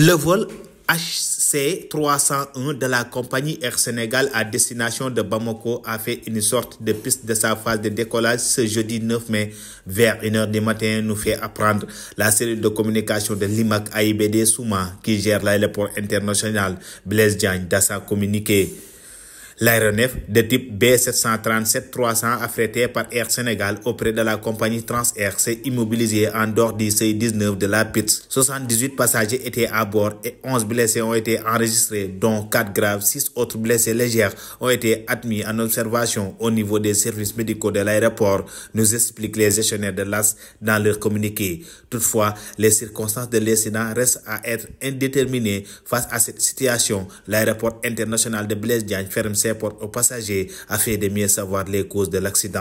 Le vol HC301 de la compagnie Air Sénégal à destination de Bamako a fait une sorte de piste de sa phase de décollage ce jeudi 9 mai vers 1h du matin, nous fait apprendre la série de communication de l'IMAC AIBD Souma qui gère l'aéroport international Blaise Diagne dans sa communiqué. L'aéronef de type B737-300 affrété par Air Sénégal auprès de la compagnie Transair s'est immobilisé en dehors du 19 de la PITS. 78 passagers étaient à bord et 11 blessés ont été enregistrés, dont 4 graves. 6 autres blessés légères ont été admis en observation au niveau des services médicaux de l'aéroport, nous expliquent les gestionnaires de l'AS dans leur communiqué. Toutefois, les circonstances de l'incident restent à être indéterminées face à cette situation. L'aéroport international de Blaise ferme ses aux passagers afin de mieux savoir les causes de l'accident.